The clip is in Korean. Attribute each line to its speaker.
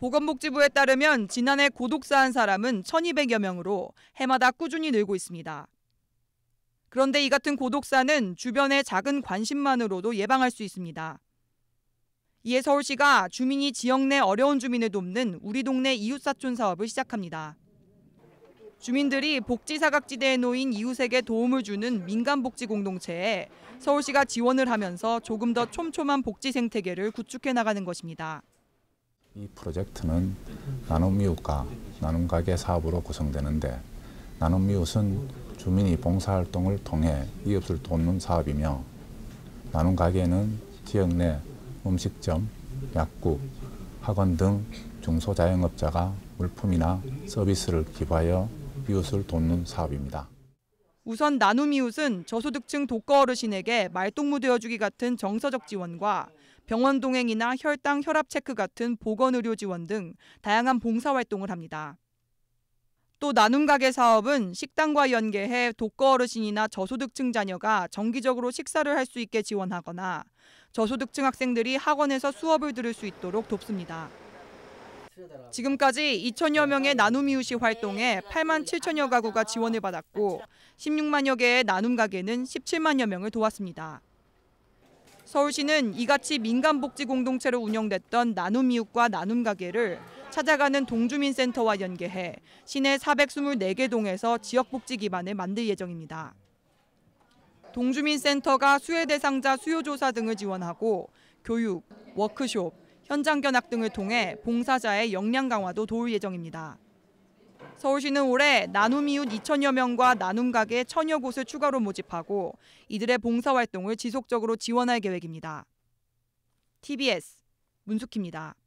Speaker 1: 보건복지부에 따르면 지난해 고독사한 사람은 1,200여 명으로 해마다 꾸준히 늘고 있습니다. 그런데 이 같은 고독사는 주변의 작은 관심만으로도 예방할 수 있습니다. 이에 서울시가 주민이 지역 내 어려운 주민을 돕는 우리 동네 이웃사촌 사업을 시작합니다. 주민들이 복지사각지대에 놓인 이웃에게 도움을 주는 민간복지공동체에 서울시가 지원을 하면서 조금 더 촘촘한 복지 생태계를 구축해 나가는 것입니다.
Speaker 2: 이 프로젝트는 나눔 이웃과 나눔 가게 사업으로 구성되는데 나눔 이웃은 주민이 봉사활동을 통해 이웃을 돕는 사업이며 나눔 가게는 지역 내 음식점, 약국, 학원 등 중소자영업자가 물품이나 서비스를 기부하여 이웃을 돕는 사업입니다.
Speaker 1: 우선 나눔이웃은 저소득층 독거 어르신에게 말동무 되어주기 같은 정서적 지원과 병원 동행이나 혈당 혈압 체크 같은 보건 의료 지원 등 다양한 봉사 활동을 합니다. 또 나눔 가게 사업은 식당과 연계해 독거 어르신이나 저소득층 자녀가 정기적으로 식사를 할 수 있게 지원하거나 저소득층 학생들이 학원에서 수업을 들을 수 있도록 돕습니다. 지금까지 2천여 명의 나눔 이웃이 활동해 8만 7천여 가구가 지원을 받았고 16만여 개의 나눔 가게는 17만여 명을 도왔습니다. 서울시는 이같이 민간 복지 공동체로 운영됐던 나눔 이웃과 나눔 가게를 찾아가는 동주민센터와 연계해 시내 424개 동에서 지역 복지 기반을 만들 예정입니다. 동주민센터가 수혜대상자 수요조사 등을 지원하고 교육, 워크숍, 현장 견학 등을 통해 봉사자의 역량 강화도 도울 예정입니다. 서울시는 올해 나눔 이웃 2천여 명과 나눔 가게 천여 곳을 추가로 모집하고 이들의 봉사활동을 지속적으로 지원할 계획입니다. TBS 문숙희입니다.